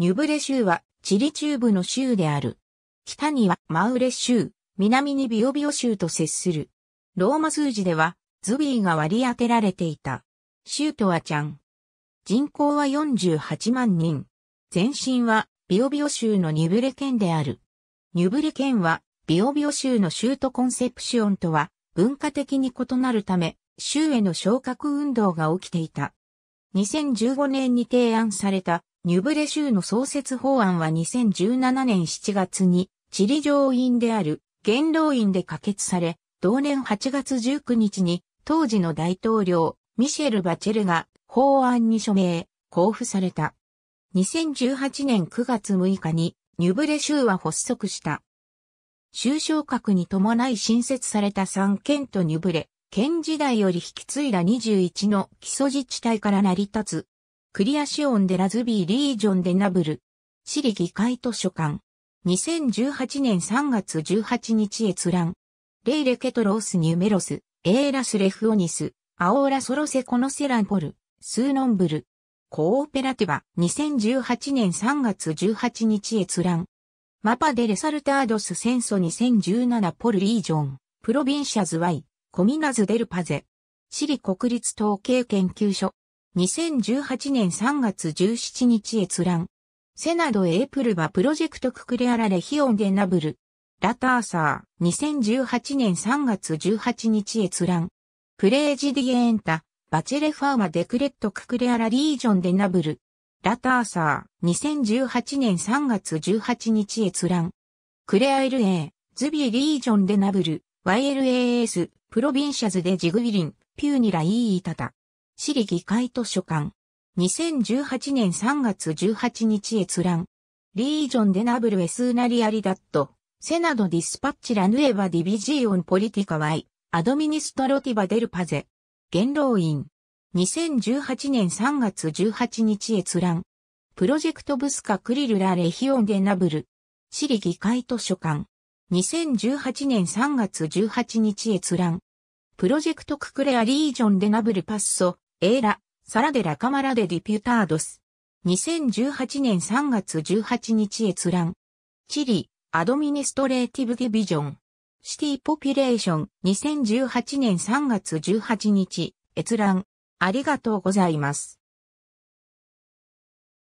ニュブレ州はチリ中部の州である。北にはマウレ州、南にビオビオ州と接する。ローマ数字ではズビーが割り当てられていた。州とはちゃん。人口は48万人。前身はビオビオ州のニュブレ県である。ニュブレ県はビオビオ州の州都コンセプシオンとは文化的に異なるため、州への昇格運動が起きていた。2015年に提案されたニュブレ州の創設法案は2017年7月に、地理上院である元老院で可決され、同年8月19日に、当時の大統領、ミシェル・バチェルが法案に署名、交付された。2018年9月6日に、ニュブレ州は発足した。州昇格に伴い新設された3県とニュブレ、県時代より引き継いだ21の基礎自治体から成り立つクリアシオンデラズビーリージョンデナブル。シリ議会図書館。2018年3月18日閲覧。レイレケトロースニューメロス、エーラスレフオニス、アオーラソロセコノセランポル、スーノンブル。コーペラティバ、2018年3月18日閲覧。マパデレサルタードスセンソ2017ポルリージョン、プロビンシャズワイ、コミナズデルパゼ。シリ国立統計研究所、2018年3月17日閲覧。セナドエープルバプロジェクトククレアラレヒオンデナブル。ラターサー、2018年3月18日閲覧。プレージディエンタ、バチェレファーマデクレットククレアラリージョンデナブル。ラターサー、2018年3月18日閲覧。クレアエルエー、ズビリージョンデナブル、YLAS、プロビンシャズデジグウィリン、ピューニライーイタタ。市リ議会図書館。2018年3月18日閲覧。リージョンデナブルエスーナリアリダット、セナドディスパッチラヌエバディビジオンポリティカワイ、アドミニストロティバデルパゼ。元老院。2018年3月18日閲覧。プロジェクトブスカクリルラレヒオンデナブル。市リ議会図書館。2018年3月18日閲覧。プロジェクトククレアリージョンデナブルパッソ、エーラ、サラデラカマラデディピュタードス。2018年3月18日閲覧。チリ、アドミニストレーティブディビジョン。シティポピュレーション、2018年3月18日、閲覧。ありがとうございます。